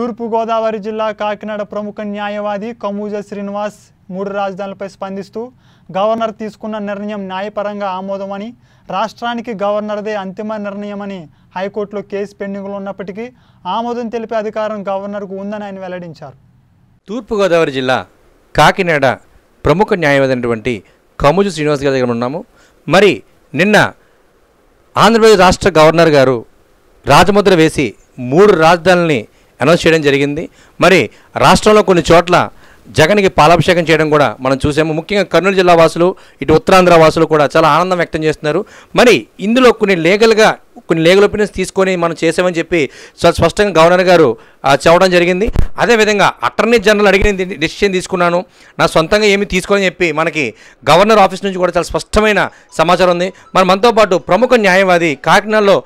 తూర్పుగోదావరి జిల్లా కాకినాడ ప్రముఖ న్యాయవాది కమూజ శ్రీనివాస్ మూడు రాజధానులపై స్పందిస్తూ గవర్నర్ తీసుకున్న నిర్ణయం న్యాయపరంగా ఆమోదమని రాష్ట్రానికి గవర్నర్దే అంతిమ నిర్ణయమని హైకోర్టులో కేసు పెండింగ్లో ఉన్నప్పటికీ ఆమోదం తెలిపే అధికారం గవర్నర్కు ఉందని ఆయన వెల్లడించారు తూర్పుగోదావరి జిల్లా కాకినాడ ప్రముఖ న్యాయవాది అయినటువంటి కమూజు శ్రీనివాస్ గారి దగ్గర ఉన్నాము మరి నిన్న ఆంధ్రప్రదేశ్ రాష్ట్ర గవర్నర్ గారు రాజముద్ర వేసి మూడు రాజధానుల్ని అనౌన్స్ చేయడం జరిగింది మరి రాష్ట్రంలో కొన్ని చోట్ల జగన్కి పాలాభిషేకం చేయడం కూడా మనం చూసాము ముఖ్యంగా కర్నూలు జిల్లా వాసులు ఇటు ఉత్తరాంధ్ర వాసులు కూడా చాలా ఆనందం వ్యక్తం చేస్తున్నారు మరి ఇందులో కొన్ని లీగల్గా కొన్ని లీగల్ ఒపీనియన్స్ తీసుకొని మనం చేసామని చెప్పి స్పష్టంగా గవర్నర్ గారు చెప్పడం జరిగింది అదేవిధంగా అటర్నీ జనరల్ అడిగిన డిసిషన్ తీసుకున్నాను నా సొంతంగా ఏమి తీసుకోని చెప్పి మనకి గవర్నర్ ఆఫీస్ నుంచి కూడా చాలా స్పష్టమైన సమాచారం ఉంది మరి మనతో పాటు ప్రముఖ న్యాయవాది కాకినాడలో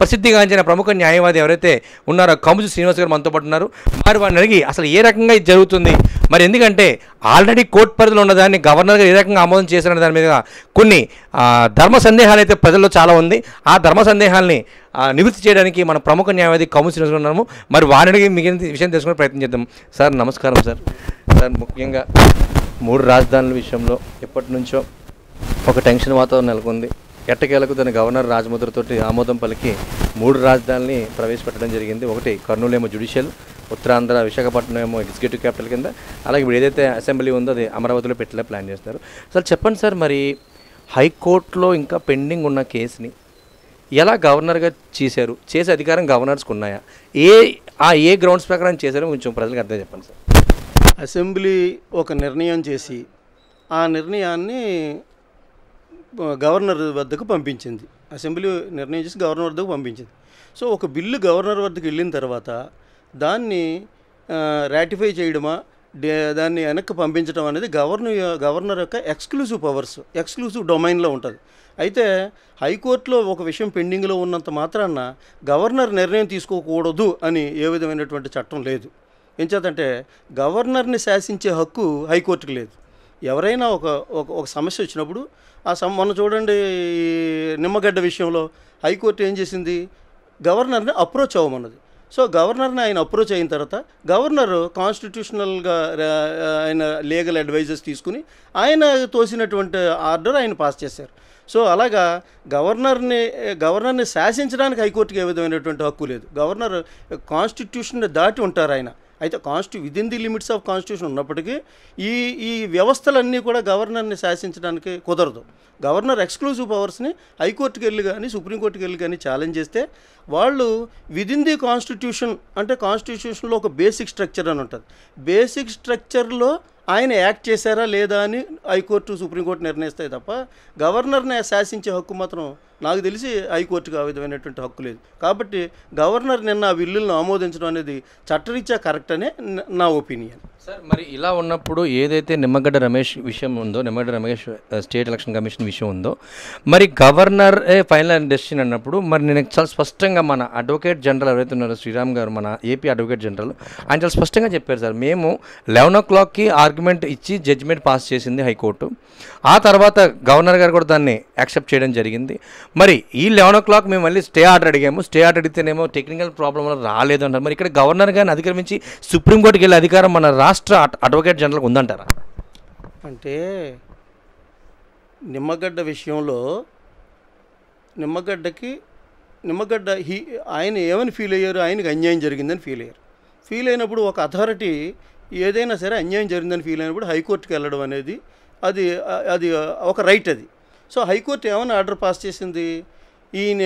ప్రసిద్ధిగాంచిన ప్రముఖ న్యాయవాది ఎవరైతే ఉన్నారో కంబుజు శ్రీనివాస్ గారు మనతో పాటు ఉన్నారు మరి వారిని అడిగి అసలు ఏ రకంగా ఇది జరుగుతుంది మరి ఎందుకంటే ఆల్రెడీ కోర్టు పరిధిలో ఉన్నదాన్ని గవర్నర్ గారు ఏ రకంగా ఆమోదం చేశారనే దాని మీద కొన్ని ధర్మ సందేహాలు అయితే ప్రజల్లో చాలా ఉంది ఆ ధర్మ సందేహాలు సందేహాల్ని నివృత్తి చేయడానికి మన ప్రముఖ న్యాయవాది కౌన్సిల్ ఉన్నాము మరి వారిని మిగిలిన విషయం తెలుసుకునే ప్రయత్నం చేద్దాం సార్ నమస్కారం సార్ సార్ ముఖ్యంగా మూడు రాజధానుల విషయంలో ఎప్పటి నుంచో ఒక టెన్షన్ వాతావరణం నెలకొంది ఎట్టకేలకు తన గవర్నర్ రాజముద్రతోటి ఆమోదం పలికి మూడు రాజధానిని ప్రవేశపెట్టడం జరిగింది ఒకటి కర్నూలు ఏమో జ్యుడిషియల్ ఉత్తరాంధ్ర విశాఖపట్నం ఏమో ఎగ్జిక్యూటివ్ క్యాపిటల్ కింద అలాగే ఇప్పుడు ఏదైతే అసెంబ్లీ ఉందో అది అమరావతిలో పెట్టేలా ప్లాన్ చేస్తారు సార్ చెప్పండి సార్ మరి హైకోర్టులో ఇంకా పెండింగ్ ఉన్న కేసుని ఎలా గవర్నర్గా చేశారు చేసే అధికారం గవర్నర్స్కి ఉన్నాయా ఏ ఆ ఏ గ్రౌండ్స్ ప్రకారం చేశారో కొంచెం ప్రజలకు అర్థం చెప్పండి సార్ అసెంబ్లీ ఒక నిర్ణయం చేసి ఆ నిర్ణయాన్ని గవర్నర్ వద్దకు పంపించింది అసెంబ్లీ నిర్ణయం చేసి గవర్నర్ వద్దకు పంపించింది సో ఒక బిల్లు గవర్నర్ వద్దకు వెళ్ళిన తర్వాత దాన్ని రాటిఫై చేయడమా దాన్ని వెనక్కి పంపించడం అనేది గవర్నర్ గవర్నర్ యొక్క ఎక్స్క్లూజివ్ పవర్స్ ఎక్స్క్లూజివ్ డొమైన్లో ఉంటుంది అయితే హైకోర్టులో ఒక విషయం పెండింగ్లో ఉన్నంత మాత్రాన గవర్నర్ నిర్ణయం తీసుకోకూడదు అని ఏ విధమైనటువంటి చట్టం లేదు ఎంచేతంటే గవర్నర్ని శాసించే హక్కు హైకోర్టుకి లేదు ఎవరైనా ఒక ఒక సమస్య వచ్చినప్పుడు ఆ సమ మొన్న చూడండి నిమ్మగడ్డ విషయంలో హైకోర్టు ఏం చేసింది గవర్నర్ని అప్రోచ్ అవ్వమన్నది సో గవర్నర్ని ఆయన అప్రోచ్ అయిన తర్వాత గవర్నర్ కాన్స్టిట్యూషనల్గా ఆయన లీగల్ అడ్వైజర్స్ తీసుకుని ఆయన తోసినటువంటి ఆర్డర్ ఆయన పాస్ చేశారు సో అలాగా గవర్నర్ని గవర్నర్ని శాసించడానికి హైకోర్టుకి ఏ విధమైనటువంటి హక్కు లేదు గవర్నర్ కాన్స్టిట్యూషన్ దాటి ఉంటారు ఆయన అయితే కాన్స్టిట్యూ within the limits of constitution ఉన్నప్పటికీ ఈ ఈ వ్యవస్థలన్నీ కూడా గవర్నర్ని శాసించడానికి కుదరదు గవర్నర్ ఎక్స్క్లూజివ్ పవర్స్ని హైకోర్టుకి వెళ్ళి కానీ సుప్రీంకోర్టుకి వెళ్ళి కానీ ఛాలెంజ్ చేస్తే వాళ్ళు విదిన్ ది కాన్స్టిట్యూషన్ అంటే కాన్స్టిట్యూషన్లో ఒక బేసిక్ స్ట్రక్చర్ అని ఉంటుంది బేసిక్ స్ట్రక్చర్లో ఆయన యాక్ట్ చేశారా లేదా అని హైకోర్టు సుప్రీంకోర్టు నిర్ణయిస్తాయి తప్ప గవర్నర్ని శాసించే హక్కు మాత్రం నాకు తెలిసి హైకోర్టుకు ఆ విధమైనటువంటి హక్కు లేదు కాబట్టి గవర్నర్ నిన్న ఆ బిల్లులను ఆమోదించడం అనేది చట్టరీత్యా కరెక్ట్ అనే నా ఒపీనియన్ సార్ మరి ఇలా ఉన్నప్పుడు ఏదైతే నిమ్మగడ్డ రమేష్ విషయం ఉందో Nimmagadda Ramesh state election commission విషయం ఉందో మరి గవర్నర్ ఫైనల్ డెసిషన్ అన్నప్పుడు మరి నేను చాలా స్పష్టంగా మన అడ్వకేట్ జనరల్ ఎవరైతే ఉన్నారో శ్రీరామ్ గారు మన ఏపీ అడ్వకేట్ జనరల్ ఆయన చాలా స్పష్టంగా చెప్పారు సార్ మేము లెవెన్ ఓ క్లాక్కి ఆర్ ఆర్గ్యుమెంట్ ఇచ్చి జడ్జిమెంట్ పాస్ చేసింది హైకోర్టు ఆ తర్వాత గవర్నర్ గారు కూడా దాన్ని యాక్సెప్ట్ చేయడం జరిగింది మరి ఈ లెవెన్ ఓ క్లాక్ మేము మళ్ళీ స్టే ఆర్డర్ అడిగాము స్టే ఆర్డర్ అడిగితేనేమో టెక్నికల్ ప్రాబ్లం వల్ల రాలేదు అంటారు మరి ఇక్కడ గవర్నర్ గారిని అధిగమించి సుప్రీంకోర్టుకి వెళ్ళే అధికారం మన రాష్ట్ర అడ్వకేట్ జనరల్కి ఉందంటారా అంటే నిమ్మగడ్డ విషయంలో నిమ్మగడ్డకి నిమ్మగడ్డ హీ ఆయన ఏమని ఫీల్ అయ్యారు ఆయనకి అన్యాయం జరిగిందని ఫీల్ అయ్యారు ఫీల్ అయినప్పుడు ఒక అథారిటీ ఏదైనా సరే అన్యాయం జరిగిందని ఫీల్ అయినప్పుడు హైకోర్టుకి వెళ్ళడం అనేది అది అది ఒక రైట్ అది సో హైకోర్టు ఏమైనా ఆర్డర్ పాస్ చేసింది ఈయన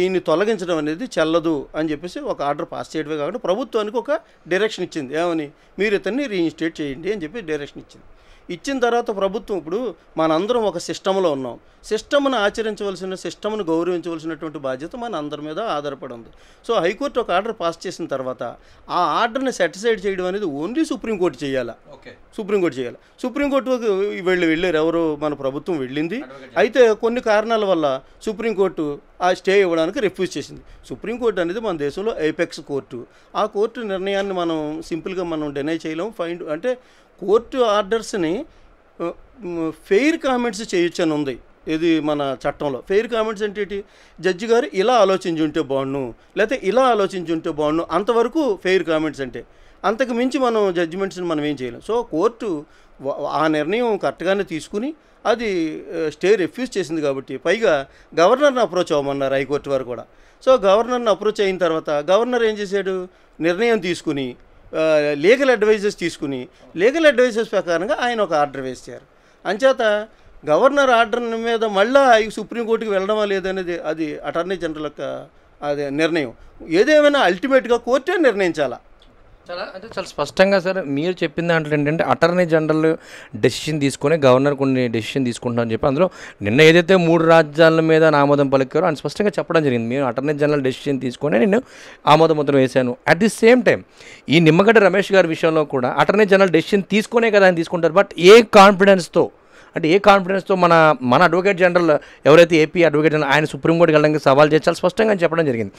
ఈయన్ని తొలగించడం అనేది చెల్లదు అని చెప్పేసి ఒక ఆర్డర్ పాస్ చేయడమే కాకుండా ప్రభుత్వానికి ఒక డైరెక్షన్ ఇచ్చింది ఏమని మీరు ఇతన్ని రీఇన్స్టేట్ చేయండి అని చెప్పి డైరెక్షన్ ఇచ్చింది ఇచ్చిన తర్వాత ప్రభుత్వం ఇప్పుడు మనందరం ఒక సిస్టంలో ఉన్నాం సిస్టమ్ను ఆచరించవలసిన సిస్టమ్ను గౌరవించవలసినటువంటి బాధ్యత మన అందరి మీద ఆధారపడి ఉంది సో హైకోర్టు ఒక ఆర్డర్ పాస్ చేసిన తర్వాత ఆ ఆర్డర్ని సెటిస్ఫైడ్ చేయడం అనేది ఓన్లీ సుప్రీంకోర్టు చేయాలి ఓకే సుప్రీంకోర్టు చేయాలి సుప్రీంకోర్టు వెళ్ళి వెళ్ళారు ఎవరు మన ప్రభుత్వం వెళ్ళింది అయితే కొన్ని కారణాల వల్ల సుప్రీంకోర్టు ఆ స్టే ఇవ్వడానికి రిఫ్యూజ్ చేసింది సుప్రీంకోర్టు అనేది మన దేశంలో ఐపెక్స్ కోర్టు ఆ కోర్టు నిర్ణయాన్ని మనం సింపుల్గా మనం డెనై చేయలేము ఫైండ్ అంటే కోర్టు ఆర్డర్స్ని ఫెయిర్ కామెంట్స్ చేయొచ్చు అని ఉంది ఇది మన చట్టంలో ఫెయిర్ కామెంట్స్ ఏంటి జడ్జి గారు ఇలా ఆలోచించి ఉంటే బాగుండు లేకపోతే ఇలా ఆలోచించి ఉంటే బాగుండు అంతవరకు ఫెయిర్ కామెంట్స్ అంటే అంతకు మించి మనం జడ్జిమెంట్స్ని మనం ఏం చేయలేం సో కోర్టు ఆ నిర్ణయం కరెక్ట్గానే తీసుకుని అది స్టే రిఫ్యూజ్ చేసింది కాబట్టి పైగా గవర్నర్ని అప్రోచ్ అవ్వమన్నారు హైకోర్టు వారు కూడా సో గవర్నర్ని అప్రోచ్ అయిన తర్వాత గవర్నర్ ఏం చేశాడు నిర్ణయం తీసుకుని లీగల్ అడ్వైజెస్ తీసుకుని లీగల్ అడ్వైజెస్ ప్రకారంగా ఆయన ఒక ఆర్డర్ వేశారు అంచేత గవర్నర్ ఆర్డర్ మీద మళ్ళీ సుప్రీంకోర్టుకి వెళ్ళడమా లేదనేది అది అటార్నీ జనరల్ యొక్క అదే నిర్ణయం ఏదేమైనా అల్టిమేట్గా కోర్టే నిర్ణయించాలా చాలా అంటే చాలా స్పష్టంగా సార్ మీరు చెప్పిన దాంట్లో ఏంటంటే అటర్నీ జనరల్ డెసిషన్ తీసుకొని గవర్నర్ కొన్ని డెసిషన్ తీసుకుంటున్నారని చెప్పి అందులో నిన్న ఏదైతే మూడు రాజ్యాల మీద ఆమోదం పలికారో అని స్పష్టంగా చెప్పడం జరిగింది మీరు అటార్నీ జనరల్ డెసిషన్ తీసుకొని నేను ఆమోదముద్ర వేశాను అట్ ది సేమ్ టైం ఈ నిమ్మగడ్డ రమేష్ గారి విషయంలో కూడా అటర్నీ జనరల్ డెసిషన్ తీసుకునే కదా ఆయన తీసుకుంటారు బట్ ఏ కాన్ఫిడెన్స్తో అంటే ఏ కాన్ఫిడెన్స్తో మన మన అడ్వకేట్ జనరల్ ఎవరైతే ఏపీ అడ్వకేట్ జనరల్ ఆయన సుప్రీంకోర్టుకి వెళ్ళడానికి సవాల్ చేసి చాలా స్పష్టంగా చెప్పడం జరిగింది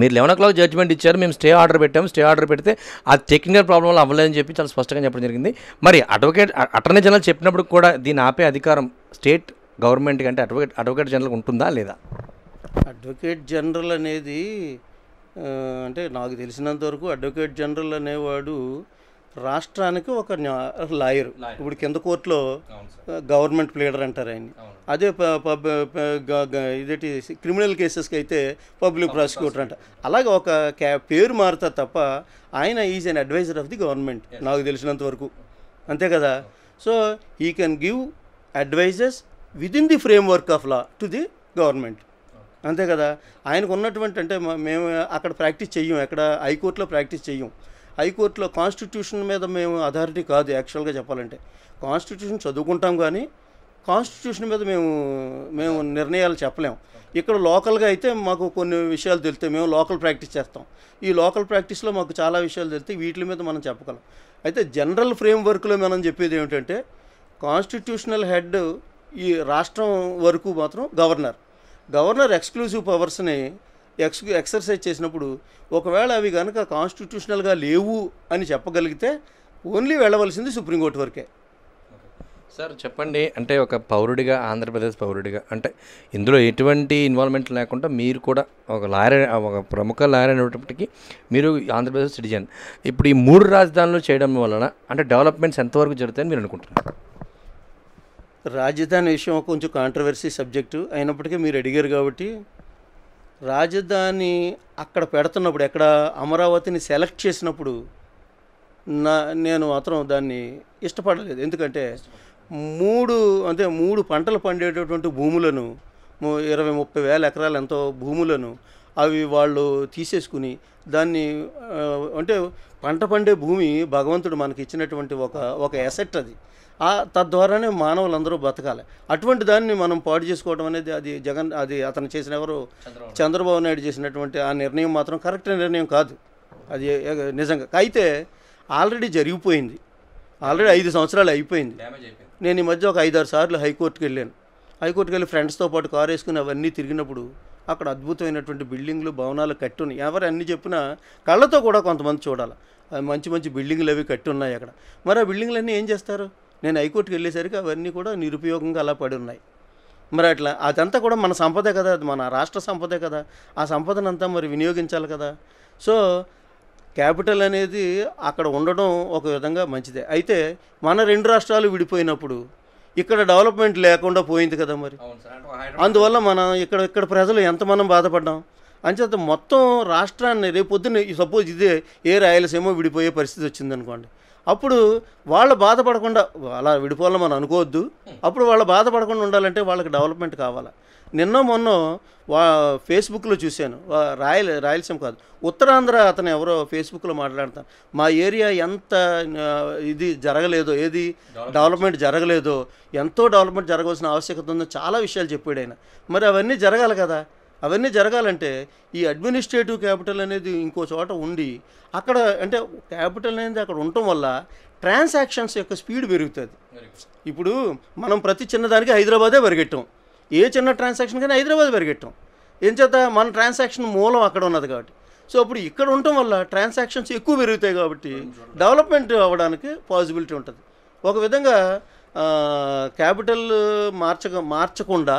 మీరు లెవెన్ ఓ క్లాక్ జడ్జ్మెంట్ ఇచ్చారు మేము స్టే ఆర్డర్ పెట్టాము స్టే ఆర్డర్ పెడితే ఆ టెక్నికల్ ప్రాబ్లం వల్ల అవ్వలేదని చెప్పి చాలా స్పష్టంగా చెప్పడం జరిగింది మరి అడ్వకేట్ అటర్నీ జనరల్ చెప్పినప్పుడు కూడా దీన్ని ఆపే అధికారం స్టేట్ గవర్నమెంట్ కంటే అడ్వకేట్ అడ్వకేట్ జనరల్ ఉంటుందా లేదా అడ్వకేట్ జనరల్ అనేది అంటే నాకు తెలిసినంతవరకు అడ్వకేట్ జనరల్ అనేవాడు రాష్ట్రానికి ఒక లాయర్ ఇప్పుడు కింద కోర్టులో గవర్నమెంట్ ప్లేడర్ అంటారు ఆయన అదే పబ్ ఇదేటి క్రిమినల్ కేసెస్కి అయితే పబ్లిక్ ప్రాసిక్యూటర్ అంట అలాగే ఒక పేరు మారుతా తప్ప ఆయన is an adviser of the government నాకు తెలిసినంత వరకు అంతే కదా so he can give advises within the framework of law to the government అంతే కదా ఆయనకు ఉన్నటువంటి అంటే మేము అక్కడ ప్రాక్టీస్ చెయ్యం ఎక్కడ హైకోర్టులో ప్రాక్టీస్ చెయ్యం హైకోర్టులో కాన్స్టిట్యూషన్ మీద మేము అథారిటీ కాదు యాక్చువల్గా చెప్పాలంటే కాన్స్టిట్యూషన్ చదువుకుంటాం కానీ కాన్స్టిట్యూషన్ మీద మేము మేము నిర్ణయాలు చెప్పలేము ఇక్కడ లోకల్గా అయితే మాకు కొన్ని విషయాలు తెలుస్తాయి మేము లోకల్ ప్రాక్టీస్ చేస్తాం ఈ లోకల్ ప్రాక్టీస్లో మాకు చాలా విషయాలు తెలుస్తాయి వీటి మీద మనం చెప్పగలం అయితే జనరల్ ఫ్రేమ్వర్క్లో మనం చెప్పేది ఏమిటంటే కాన్స్టిట్యూషనల్ హెడ్ ఈ రాష్ట్రం వరకు మాత్రం గవర్నర్ గవర్నర్ ఎక్స్క్లూజివ్ పవర్స్ని ఎక్స్ ఎక్సర్సైజ్ చేసినప్పుడు ఒకవేళ అవి కనుక కాన్స్టిట్యూషనల్గా లేవు అని చెప్పగలిగితే ఓన్లీ వెళ్ళవలసింది సుప్రీంకోర్టు వరకే సార్ చెప్పండి అంటే ఒక పౌరుడిగా ఆంధ్రప్రదేశ్ పౌరుడిగా అంటే ఇందులో ఎటువంటి ఇన్వాల్వ్మెంట్ లేకుండా మీరు కూడా ఒక లాయర్ ఒక ప్రముఖ లాయర్ అనేటప్పటికీ మీరు ఆంధ్రప్రదేశ్ సిటిజన్ ఇప్పుడు ఈ మూడు రాజధానులు చేయడం వలన అంటే డెవలప్మెంట్స్ ఎంతవరకు జరుగుతాయని మీరు అనుకుంటున్నారు రాజధాని విషయం కొంచెం కాంట్రవర్సీ సబ్జెక్టు అయినప్పటికీ మీరు అడిగారు కాబట్టి రాజధాని అక్కడ పెడుతున్నప్పుడు ఎక్కడ అమరావతిని సెలెక్ట్ చేసినప్పుడు నా నేను మాత్రం దాన్ని ఇష్టపడలేదు ఎందుకంటే మూడు అంటే మూడు పంటలు పండేటటువంటి భూములను ఇరవై ముప్పై వేల ఎకరాలు ఎంతో భూములను అవి వాళ్ళు తీసేసుకుని దాన్ని అంటే పంట పండే భూమి భగవంతుడు మనకి ఇచ్చినటువంటి ఒక ఒక ఎసెట్ అది ఆ తద్వారానే మానవులందరూ బతకాలి అటువంటి దాన్ని మనం పాడు చేసుకోవడం అనేది అది జగన్ అది అతను చేసిన ఎవరు చంద్రబాబు నాయుడు చేసినటువంటి ఆ నిర్ణయం మాత్రం కరెక్ట్ నిర్ణయం కాదు అది నిజంగా అయితే ఆల్రెడీ జరిగిపోయింది ఆల్రెడీ ఐదు సంవత్సరాలు అయిపోయింది నేను ఈ మధ్య ఒక ఐదారు సార్లు హైకోర్టుకి వెళ్ళాను హైకోర్టుకి వెళ్ళి ఫ్రెండ్స్తో పాటు కారు వేసుకుని అవన్నీ తిరిగినప్పుడు అక్కడ అద్భుతమైనటువంటి బిల్డింగ్లు భవనాలు కట్టున్నాయి ఎవరు అన్ని చెప్పినా కళ్ళతో కూడా కొంతమంది చూడాలి మంచి మంచి బిల్డింగ్లు అవి కట్టి ఉన్నాయి అక్కడ మరి ఆ బిల్డింగ్లన్నీ ఏం చేస్తారు నేను హైకోర్టుకి వెళ్ళేసరికి అవన్నీ కూడా నిరుపయోగంగా అలా పడి ఉన్నాయి మరి అట్లా అదంతా కూడా మన సంపదే కదా అది మన రాష్ట్ర సంపదే కదా ఆ సంపదను అంతా మరి వినియోగించాలి కదా సో క్యాపిటల్ అనేది అక్కడ ఉండడం ఒక విధంగా మంచిదే అయితే మన రెండు రాష్ట్రాలు విడిపోయినప్పుడు ఇక్కడ డెవలప్మెంట్ లేకుండా పోయింది కదా మరి అందువల్ల మనం ఇక్కడ ఇక్కడ ప్రజలు ఎంత మనం బాధపడ్డాం అంచేత మొత్తం రాష్ట్రాన్ని రేపొద్దున సపోజ్ ఇదే ఏ రాయలసీమ విడిపోయే పరిస్థితి వచ్చిందనుకోండి అప్పుడు వాళ్ళు బాధపడకుండా అలా విడిపోవాలని మనం అనుకోవద్దు అప్పుడు వాళ్ళు బాధపడకుండా ఉండాలంటే వాళ్ళకి డెవలప్మెంట్ కావాలి నిన్న మొన్న వా ఫేస్బుక్లో చూశాను రాయల్ రాయలసీమ కాదు ఉత్తరాంధ్ర అతను ఎవరో ఫేస్బుక్లో మాట్లాడతాను మా ఏరియా ఎంత ఇది జరగలేదో ఏది డెవలప్మెంట్ జరగలేదో ఎంతో డెవలప్మెంట్ జరగవలసిన ఆవశ్యకత ఉందో చాలా విషయాలు చెప్పాడు ఆయన మరి అవన్నీ జరగాలి కదా అవన్నీ జరగాలంటే ఈ అడ్మినిస్ట్రేటివ్ క్యాపిటల్ అనేది ఇంకో చోట ఉండి అక్కడ అంటే క్యాపిటల్ అనేది అక్కడ ఉండటం వల్ల ట్రాన్సాక్షన్స్ యొక్క స్పీడ్ పెరుగుతుంది ఇప్పుడు మనం ప్రతి చిన్నదానికి హైదరాబాదే పరిగెట్టాం ఏ చిన్న ట్రాన్సాక్షన్ కానీ హైదరాబాద్ పరిగెట్టాం ఏం చేత మన ట్రాన్సాక్షన్ మూలం అక్కడ ఉన్నది కాబట్టి సో అప్పుడు ఇక్కడ ఉండటం వల్ల ట్రాన్సాక్షన్స్ ఎక్కువ పెరుగుతాయి కాబట్టి డెవలప్మెంట్ అవ్వడానికి పాసిబిలిటీ ఉంటుంది ఒక విధంగా క్యాపిటల్ మార్చ మార్చకుండా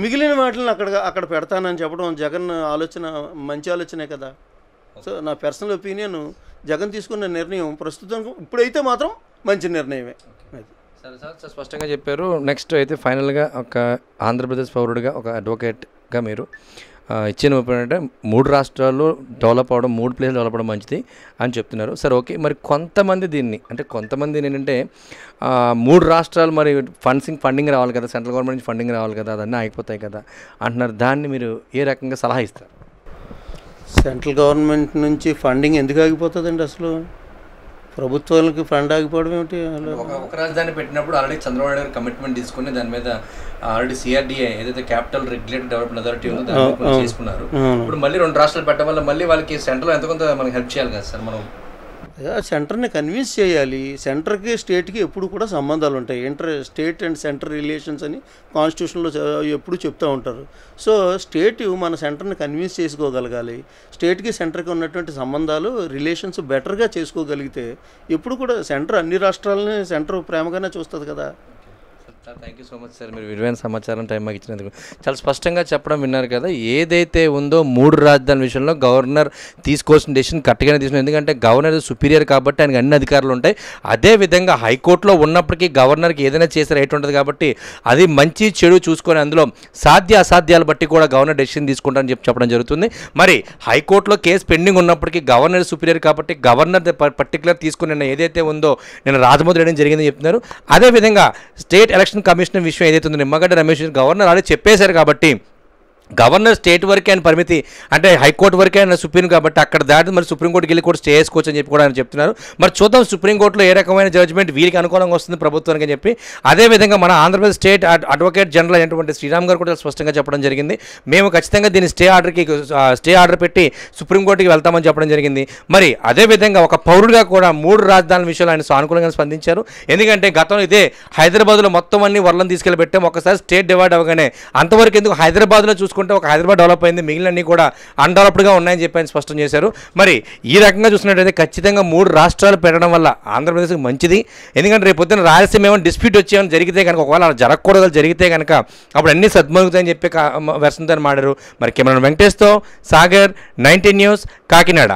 మిగిలిన వాటిని అక్కడ అక్కడ పెడతానని చెప్పడం జగన్ ఆలోచన మంచి ఆలోచనే కదా సో నా పర్సనల్ ఒపీనియన్ జగన్ తీసుకున్న నిర్ణయం ప్రస్తుతం ఇప్పుడైతే మాత్రం మంచి నిర్ణయమే సరే సార్ స్పష్టంగా చెప్పారు నెక్స్ట్ అయితే ఫైనల్గా ఒక ఆంధ్రప్రదేశ్ పౌరుడిగా ఒక అడ్వకేట్గా మీరు ఇచ్చిన అంటే మూడు రాష్ట్రాల్లో డెవలప్ అవడం మూడు ప్లేస్లు డెవలప్ అవడం మంచిది అని చెప్తున్నారు సరే ఓకే మరి కొంతమంది దీన్ని అంటే కొంతమంది ఏంటంటే మూడు రాష్ట్రాలు మరి ఫండ్సింగ్ ఫండింగ్ రావాలి కదా సెంట్రల్ గవర్నమెంట్ నుంచి ఫండింగ్ రావాలి కదా అదన్నీ ఆగిపోతాయి కదా అంటున్నారు దాన్ని మీరు ఏ రకంగా సలహా ఇస్తారు సెంట్రల్ గవర్నమెంట్ నుంచి ఫండింగ్ ఎందుకు ఆగిపోతుందండి అసలు ప్రభుత్వానికి ఫండ్ ఆగిపోవడం ఏమిటి ఒక రాజధాని పెట్టినప్పుడు ఆల్రెడీ చంద్రబాబు గారు కమిట్మెంట్ తీసుకుని దాని మీద ఆల్రెడీ సిఆర్డిఏ ఏదైతే క్యాపిటల్ రెగ్యులేటర్ డెవలప్మెంట్ అథారిటీ ఉందో దాన్ని తీసుకున్నారు ఇప్పుడు మళ్ళీ రెండు రాష్ట్రాలు పెట్టడం వల్ల మళ్ళీ వాళ్ళకి సెంట్రల్ ఎంత కొంత మనకి హెల్ప్ చేయాలి కదా సార్ మనం సెంటర్ని కన్విన్స్ చేయాలి సెంటర్కి స్టేట్కి ఎప్పుడు కూడా సంబంధాలు ఉంటాయి inter state and centre relations అని కాన్స్టిట్యూషన్లో ఎప్పుడు చెప్తూ ఉంటారు సో స్టేట్ మన సెంటర్ని కన్విన్స్ చేసుకోగలగాలి స్టేట్కి సెంటర్కి ఉన్నటువంటి సంబంధాలు రిలేషన్స్ బెటర్గా చేసుకోగలిగితే ఎప్పుడు కూడా సెంటర్ అన్ని రాష్ట్రాలని సెంటర్ ప్రేమగానే చూస్తుంది కదా sir thank you so much sir మీరు విలువైన సమాచారం టైం మాకు ఇచ్చినందుకు చాలా స్పష్టంగా చెప్పడం విన్నారు కదా ఏదైతే ఉందో మూడు రాజధానుల విషయంలో గవర్నర్ తీసుకోవాల్సిన డెసిషన్ కరెక్ట్గానే తీసుకున్నారు ఎందుకంటే గవర్నర్ సుపీరియర్ కాబట్టి ఆయనకు అన్ని అధికారులు ఉంటాయి అదే విధంగా హైకోర్టులో ఉన్నప్పటికీ గవర్నర్కి ఏదైనా చేసే రైట్ ఉంటుంది కాబట్టి అది మంచి చెడు చూసుకొని అందులో సాధ్య అసాధ్యాలు బట్టి కూడా గవర్నర్ డెసిషన్ తీసుకుంటారని చెప్పి చెప్పడం జరుగుతుంది మరి హైకోర్టులో కేసు పెండింగ్ ఉన్నప్పటికీ గవర్నర్ సుపీరియర్ కాబట్టి గవర్నర్ పర్టికులర్ తీసుకున్న ఏదైతే ఉందో నేను రాజమౌద్ రెడ్డి జరిగిందని చెప్తున్నారు అదేవిధంగా స్టేట్ ఎలక్షన్ ఎలక్షన్ కమిషన్ విషయం ఏదైతే ఉందో నిమ్మగడ్డ రమేష్ గవర్నర్ ఆల్రెడీ చెప్పేశారు కాబట్టి గవర్నర్ స్టేట్ వరకే అని పరిమితి అంటే హైకోర్టు వరకే ఆయన సుప్రీం కాబట్టి అక్కడ దాటి మరి సుప్రీంకోర్టుకి వెళ్ళి కూడా స్టే చేసుకోవచ్చు అని చెప్పి కూడా ఆయన చెప్తున్నారు మరి చూద్దాం సుప్రీంకోర్టులో ఏ రకమైన జడ్జ్మెంట్ వీళ్ళకి అనుకూలంగా వస్తుంది ప్రభుత్వానికి అని చెప్పి అదేవిధంగా మన ఆంధ్రప్రదేశ్ స్టేట్ అడ్వకేట్ జనరల్ అయినటువంటి శ్రీరామ్ గారు కూడా స్పష్టంగా చెప్పడం జరిగింది మేము ఖచ్చితంగా దీని స్టే ఆర్డర్కి స్టే ఆర్డర్ పెట్టి సుప్రీంకోర్టుకి వెళ్తామని చెప్పడం జరిగింది మరి అదేవిధంగా ఒక పౌరుడిగా కూడా మూడు రాజధానుల విషయంలో ఆయన సానుకూలంగా స్పందించారు ఎందుకంటే గతంలో ఇదే హైదరాబాద్లో మొత్తం అన్ని వరలను తీసుకెళ్ళి పెట్టాము ఒకసారి స్టేట్ డివైడ్ అవ్వగానే అంతవరకు ఎందుకు హైదరాబాద్లో చూసుకుంటే తీసుకుంటే ఒక హైదరాబాద్ డెవలప్ అయింది మిగిలినన్నీ కూడా అన్డెవలప్డ్గా ఉన్నాయని చెప్పి ఆయన స్పష్టం చేశారు మరి ఈ రకంగా చూసినట్టయితే ఖచ్చితంగా మూడు రాష్ట్రాలు పెట్టడం వల్ల ఆంధ్రప్రదేశ్కి మంచిది ఎందుకంటే రేపు పొద్దున రాయలసీమ ఏమైనా డిస్ప్యూట్ వచ్చేమని జరిగితే కనుక ఒకవేళ అలా జరగకూడదు జరిగితే కనుక అప్పుడు అన్నీ సద్మగుతాయని చెప్పి వెర్సంతో మాడారు మరి కెమెరాన్ వెంకటేష్తో సాగర్ నైన్టీ న్యూస్ కాకినాడ